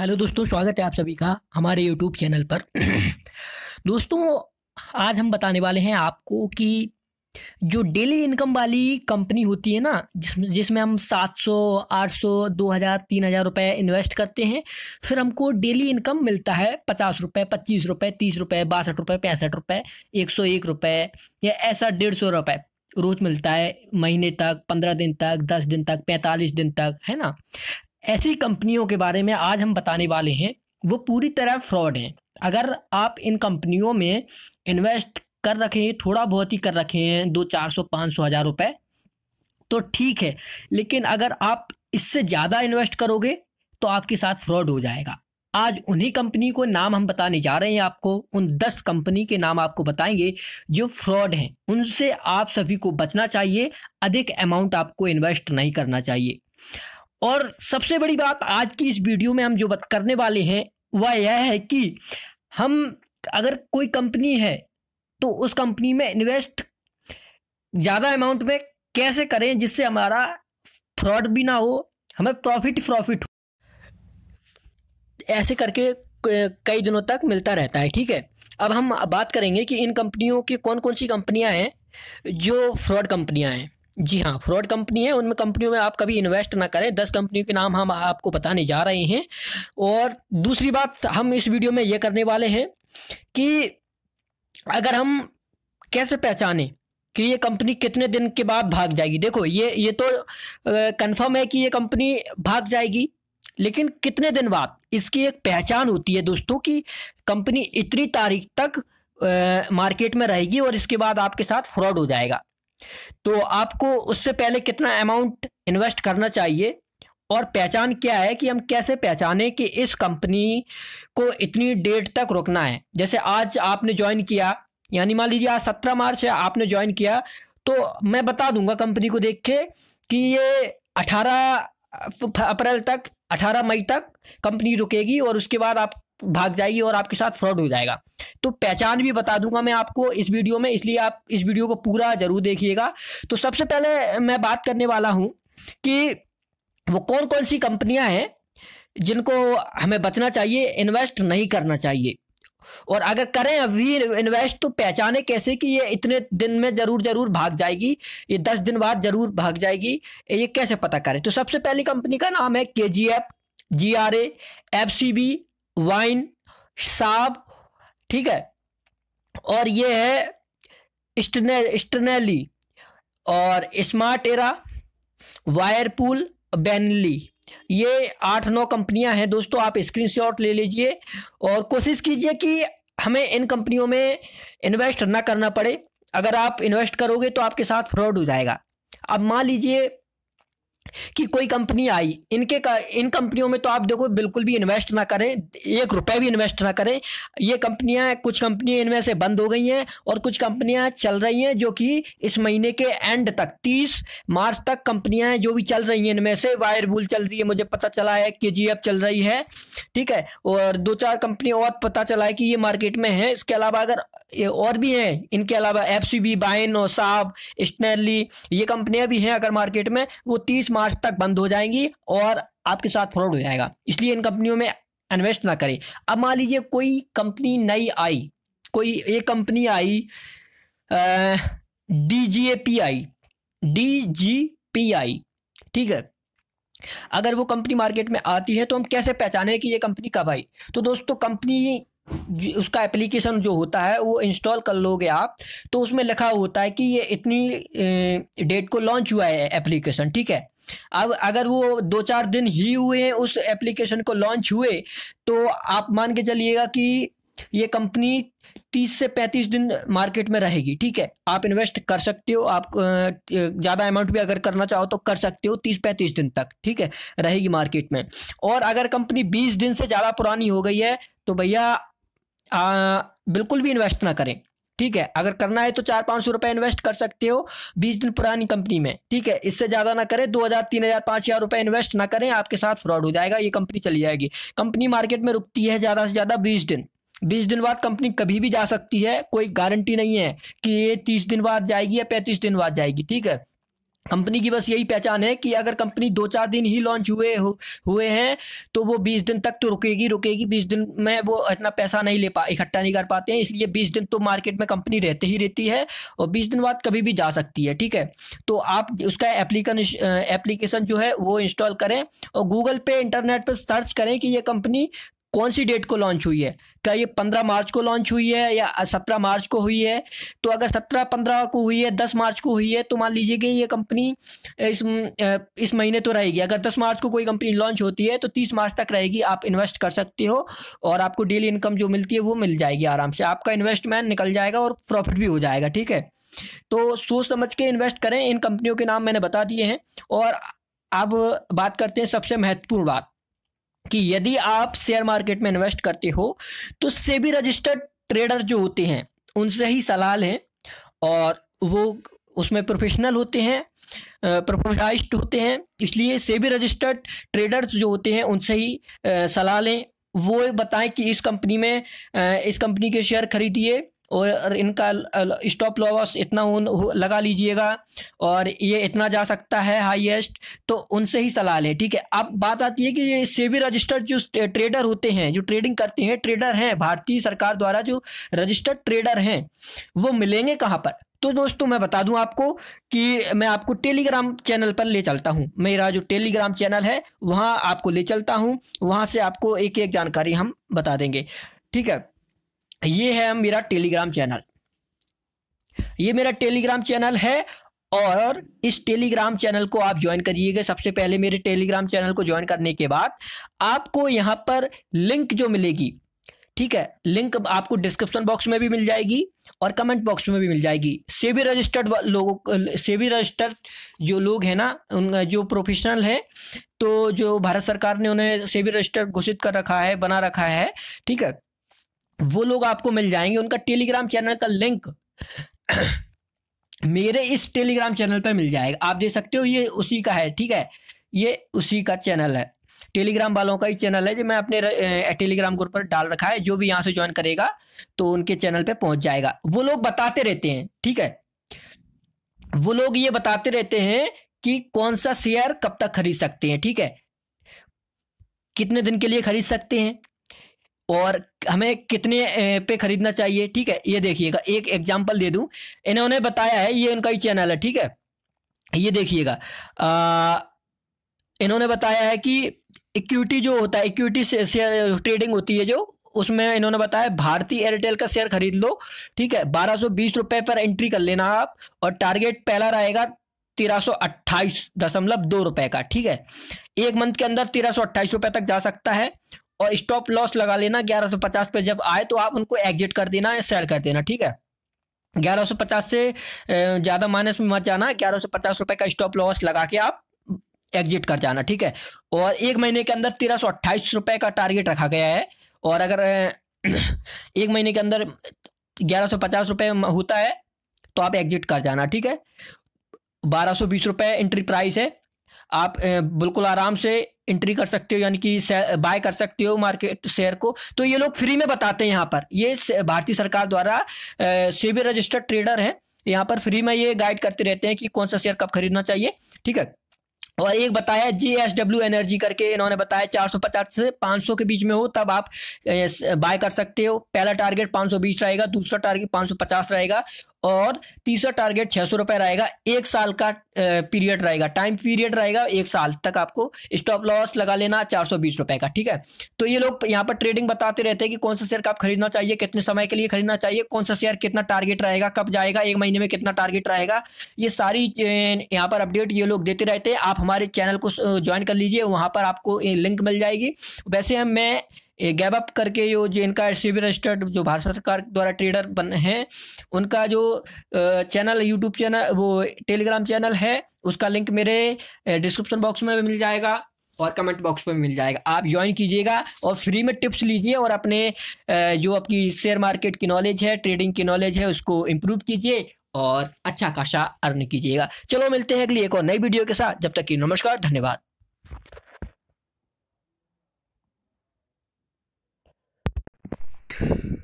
Hello दोस्तों स्वागत है आप सभी का हमारे यूट्यूब चैनल पर दोस्तों आज हम बताने वाले हैं आपको कि जो डेली इनकम वाली कंपनी होती है ना जिस जिसमें हम 700, 800, 2000, 3000 रुपए इन्वेस्ट करते हैं फिर हमको डेली इनकम मिलता है पचास रुपये पच्चीस रुपये तीस रुपये बासठ रुपये पैंसठ रुपये एक सौ एक रुपये या ऐसा डेढ़ सौ रुपये रोज मिलता है महीने तक पंद्रह दिन तक दस दिन तक पैंतालीस दिन तक है ना ऐसी कंपनियों के बारे में आज हम बताने वाले हैं वो पूरी तरह फ्रॉड हैं अगर आप इन कंपनियों में इन्वेस्ट कर रखे हैं थोड़ा बहुत ही कर रखे हैं दो चार सौ पाँच सौ हज़ार रुपये तो ठीक है लेकिन अगर आप इससे ज़्यादा इन्वेस्ट करोगे तो आपके साथ फ्रॉड हो जाएगा आज उन्हीं कंपनी को नाम हम बताने जा रहे हैं आपको उन दस कंपनी के नाम आपको बताएंगे जो फ्रॉड हैं उनसे आप सभी को बचना चाहिए अधिक अमाउंट आपको इन्वेस्ट नहीं करना चाहिए और सबसे बड़ी बात आज की इस वीडियो में हम जो बात करने वाले हैं वह यह है कि हम अगर कोई कंपनी है तो उस कंपनी में इन्वेस्ट ज़्यादा अमाउंट में कैसे करें जिससे हमारा फ्रॉड भी ना हो हमें प्रॉफिट प्रॉफिट हो ऐसे करके कई दिनों तक मिलता रहता है ठीक है अब हम बात करेंगे कि इन कंपनियों की कौन कौन सी कंपनियां हैं जो फ्रॉड कंपनियां हैं जी हाँ फ्रॉड कंपनी है उनमें कंपनियों में आप कभी इन्वेस्ट ना करें दस कंपनियों के नाम हम आपको बताने जा रहे हैं और दूसरी बात हम इस वीडियो में ये करने वाले हैं कि अगर हम कैसे पहचाने कि ये कंपनी कितने दिन के बाद भाग जाएगी देखो ये ये तो कंफर्म है कि ये कंपनी भाग जाएगी लेकिन कितने दिन बाद इसकी एक पहचान होती है दोस्तों कि कंपनी इतनी तारीख तक मार्केट में रहेगी और इसके बाद आपके साथ फ्रॉड हो जाएगा तो आपको उससे पहले कितना अमाउंट इन्वेस्ट करना चाहिए और पहचान क्या है कि हम कैसे पहचाने कि इस कंपनी को इतनी डेट तक रुकना है जैसे आज आपने ज्वाइन किया यानी मान लीजिए आज सत्रह मार्च है आपने ज्वाइन किया तो मैं बता दूंगा कंपनी को देख के कि ये अठारह अप्रैल तक अठारह मई तक कंपनी रुकेगी और उसके बाद आप भाग जाएगी और आपके साथ फ्रॉड हो जाएगा तो पहचान भी बता दूंगा मैं आपको इस वीडियो में इसलिए आप इस वीडियो को पूरा जरूर देखिएगा तो सबसे पहले मैं बात करने वाला हूँ कि वो कौन कौन सी कंपनियाँ हैं जिनको हमें बचना चाहिए इन्वेस्ट नहीं करना चाहिए और अगर करें अभी इन्वेस्ट तो पहचाने कैसे कि ये इतने दिन में ज़रूर ज़रूर भाग जाएगी ये दस दिन बाद ज़रूर भाग जाएगी ये कैसे पता करें तो सबसे पहली कंपनी का नाम है K G F G R A F C B wine साब ठीक है और ये है स्टने स्टनेली और स्मार्ट एरा वायरपूल बैनली ये आठ नौ कंपनियां हैं दोस्तों आप स्क्रीनशॉट ले लीजिए और कोशिश कीजिए कि हमें इन कंपनियों में इन्वेस्ट ना करना पड़े अगर आप इन्वेस्ट करोगे तो आपके साथ फ्रॉड हो जाएगा अब मान लीजिए कि कोई कंपनी आई इनके का इन कंपनियों में तो आप देखो बिल्कुल भी इन्वेस्ट ना करें एक रुपए भी इन्वेस्ट ना करें ये कंपनियां कुछ कंपनियां इनमें से बंद हो गई हैं और कुछ कंपनियां चल रही हैं जो कि इस महीने के एंड तक तीस मार्च तक कंपनियां जो भी चल रही हैं इनमें से वायर वूल चल रही है मुझे पता चला है के चल रही है ठीक है और दो चार कंपनी और पता चला है कि ये मार्केट में है इसके अलावा अगर और भी हैं इनके अलावा एफ सी बी बाइन और साहब ये कंपनियां भी हैं अगर मार्केट में वो तीस मार्च तक बंद हो जाएंगी और आपके साथ फ्रॉड हो जाएगा इसलिए इन कंपनियों में इन्वेस्ट ना करें अब मान लीजिए कोई कंपनी नई आई कोई एक company I D G A P I D G P I ठीक है अगर वो कंपनी मार्केट में आती है तो हम कैसे पहचाने कि ये कंपनी कब आई तो दोस्तों कंपनी उसका एप्लीकेशन जो होता है वो इंस्टॉल कर लोगे आप तो उसमें लिखा होता है कि ये इतनी डेट को लॉन्च हुआ है एप्लीकेशन ठीक है अब अगर वो दो चार दिन ही हुए हैं उस एप्लीकेशन को लॉन्च हुए तो आप मान के चलिएगा कि ये कंपनी तीस से पैंतीस दिन मार्केट में रहेगी ठीक है आप इन्वेस्ट कर सकते हो आप ज़्यादा अमाउंट भी अगर करना चाहो तो कर सकते हो तीस पैंतीस दिन तक ठीक है रहेगी मार्केट में और अगर कंपनी बीस दिन से ज़्यादा पुरानी हो गई है तो भैया आ, बिल्कुल भी इन्वेस्ट ना करें ठीक है अगर करना है तो चार पाँच सौ रुपये इन्वेस्ट कर सकते हो बीस दिन पुरानी कंपनी में ठीक है इससे ज़्यादा ना करें दो हज़ार तीन हज़ार पाँच हज़ार रुपये इन्वेस्ट ना करें आपके साथ फ्रॉड हो जाएगा ये कंपनी चली जाएगी कंपनी मार्केट में रुकती है ज़्यादा से ज़्यादा बीस दिन बीस दिन बाद कंपनी कभी भी जा सकती है कोई गारंटी नहीं है कि ये तीस दिन बाद जाएगी या पैंतीस दिन बाद जाएगी ठीक है कंपनी की बस यही पहचान है कि अगर कंपनी दो चार दिन ही लॉन्च हुए हो, हुए हैं तो वो बीस दिन तक तो रुकेगी रुकेगी बीस दिन में वो इतना पैसा नहीं ले पा इकट्ठा नहीं कर पाते हैं इसलिए बीस दिन तो मार्केट में कंपनी रहते ही रहती है और बीस दिन बाद कभी भी जा सकती है ठीक है तो आप उसका एप्लीकन एप्लीकेशन जो है वो इंस्टॉल करें और गूगल पे इंटरनेट पर सर्च करें कि ये कंपनी कौन सी डेट को लॉन्च हुई है क्या ये पंद्रह मार्च को लॉन्च हुई है या सत्रह मार्च को हुई है तो अगर सत्रह पंद्रह को हुई है दस मार्च को हुई है तो मान लीजिए कि ये कंपनी इस इस महीने तो रहेगी अगर दस मार्च को कोई कंपनी लॉन्च होती है तो तीस मार्च तक रहेगी आप इन्वेस्ट कर सकते हो और आपको डेली इनकम जो मिलती है वो मिल जाएगी आराम से आपका इन्वेस्टमेंट निकल जाएगा और प्रॉफिट भी हो जाएगा ठीक है तो सोच समझ के इन्वेस्ट करें इन कंपनियों के नाम मैंने बता दिए हैं और अब बात करते हैं सबसे महत्वपूर्ण बात कि यदि आप शेयर मार्केट में इन्वेस्ट करते हो तो सेबी रजिस्टर्ड ट्रेडर जो होते हैं उनसे ही सलाह लें और वो उसमें प्रोफेशनल होते हैं प्रोफेशनलाइज होते हैं इसलिए सेबी रजिस्टर्ड ट्रेडर्स जो होते हैं उनसे ही सलाह लें वो बताएं कि इस कंपनी में इस कंपनी के शेयर खरीदिए और इनका स्टॉप लॉस इतना लगा लीजिएगा और ये इतना जा सकता है हाईएस्ट तो उनसे ही सलाह लें ठीक है अब बात आती है कि ये सेबी रजिस्टर्ड जो ट्रेडर होते हैं जो ट्रेडिंग करते हैं ट्रेडर हैं भारतीय सरकार द्वारा जो रजिस्टर्ड ट्रेडर हैं वो मिलेंगे कहाँ पर तो दोस्तों मैं बता दूं आपको कि मैं आपको टेलीग्राम चैनल पर ले चलता हूं मेरा जो टेलीग्राम चैनल है वहां आपको ले चलता हूं वहां से आपको एक एक जानकारी हम बता देंगे ठीक है ये है मेरा टेलीग्राम चैनल ये मेरा टेलीग्राम चैनल है और इस टेलीग्राम चैनल को आप ज्वाइन करिएगा सबसे पहले मेरे टेलीग्राम चैनल को ज्वाइन करने के बाद आपको यहाँ पर लिंक जो मिलेगी ठीक है लिंक आपको डिस्क्रिप्शन बॉक्स में भी मिल जाएगी और कमेंट बॉक्स में भी मिल जाएगी भी रजिस्टर्ड लोगों सेवी रजिस्टर्ड जो लोग हैं ना उन जो प्रोफेशनल हैं तो जो भारत सरकार ने उन्हें सेवी रजिस्टर्ड घोषित कर रखा है बना रखा है ठीक है वो लोग आपको मिल जाएंगे उनका टेलीग्राम चैनल का लिंक मेरे इस टेलीग्राम चैनल पर मिल जाएगा आप देख सकते हो ये उसी का है ठीक है ये उसी का चैनल है टेलीग्राम वालों का ही चैनल है जो मैं अपने टेलीग्राम ग्रुप पर डाल रखा है जो भी यहाँ से ज्वाइन करेगा तो उनके चैनल पे पहुंच जाएगा वो लोग बताते रहते हैं ठीक है वो लोग ये बताते रहते हैं कि कौन सा शेयर कब तक खरीद सकते हैं ठीक है कितने दिन के लिए खरीद सकते हैं और हमें कितने पे खरीदना चाहिए ठीक है ये देखिएगा एक एग्जाम्पल दे दूं इन्होंने बताया है ये उनका ही चैनल है ठीक है ये देखिएगा इन्होंने बताया है कि इक्विटी जो होता है इक्विटी शेयर ट्रेडिंग होती है जो उसमें इन्होंने बताया भारतीय एयरटेल का शेयर खरीद लो ठीक है बारह बीस रुपए पर एंट्री कर लेना आप और टारगेट पहला रहेगा तेरह दशमलव दो रुपए का ठीक है एक मंथ के अंदर तेरह रुपए तक जा सकता है और स्टॉप लॉस लगा लेना ग्यारह सौ पचास पे जब आए तो आप उनको एग्जिट कर देना या सेल कर देना ठीक है ग्यारह सौ पचास से ज़्यादा माइनस में मत जाना ग्यारह सौ पचास रुपए का स्टॉप लॉस लगा के आप एग्जिट कर जाना ठीक है और एक महीने के अंदर तेरह सौ अट्ठाईस रुपए का टारगेट रखा गया है और अगर एक महीने के अंदर ग्यारह सौ पचास रुपए होता है तो आप एग्जिट कर जाना ठीक है बारह सौ बीस रुपए एंट्री प्राइस है आप बिल्कुल आराम से एंट्री कर सकते हो यानी कि बाय कर सकते हो मार्केट शेयर को तो ये लोग फ्री में बताते हैं यहाँ पर ये भारतीय सरकार द्वारा सेबी रजिस्टर्ड ट्रेडर हैं यहाँ पर फ्री में ये गाइड करते रहते हैं कि कौन सा शेयर कब खरीदना चाहिए ठीक है और एक बताया जे एस डब्ल्यू एनर्जी करके इन्होंने बताया 450 से 500 के बीच में हो तब आप बाय कर सकते हो पहला टारगेट 520 रहेगा दूसरा टारगेट 550 रहेगा और तीसरा टारगेट छः सौ रुपये रहेगा एक साल का पीरियड रहेगा टाइम पीरियड रहेगा एक साल तक आपको स्टॉप लॉस लगा लेना चार सौ बीस रुपये का ठीक है तो ये लोग यहाँ पर ट्रेडिंग बताते रहते हैं कि कौन सा शेयर का आप खरीदना चाहिए कितने समय के लिए खरीदना चाहिए कौन सा शेयर कितना टारगेट रहेगा कब जाएगा एक महीने में कितना टारगेट रहेगा ये सारी यहाँ पर अपडेट ये लोग देते रहते हैं आप हमारे चैनल को ज्वाइन कर लीजिए वहाँ पर आपको लिंक मिल जाएगी वैसे हम मैं गैप अप करके जो इनका सी रजिस्टर्ड जो भारत सरकार द्वारा ट्रेडर बन हैं उनका जो चैनल यूट्यूब चैनल वो टेलीग्राम चैनल है उसका लिंक मेरे डिस्क्रिप्शन बॉक्स में मिल जाएगा और कमेंट बॉक्स में मिल जाएगा आप ज्वाइन कीजिएगा और फ्री में टिप्स लीजिए और अपने जो आपकी शेयर मार्केट की नॉलेज है ट्रेडिंग की नॉलेज है उसको इम्प्रूव कीजिए और अच्छा खासा अर्न कीजिएगा चलो मिलते हैं अगली एक और नई वीडियो के साथ जब तक कि नमस्कार धन्यवाद out.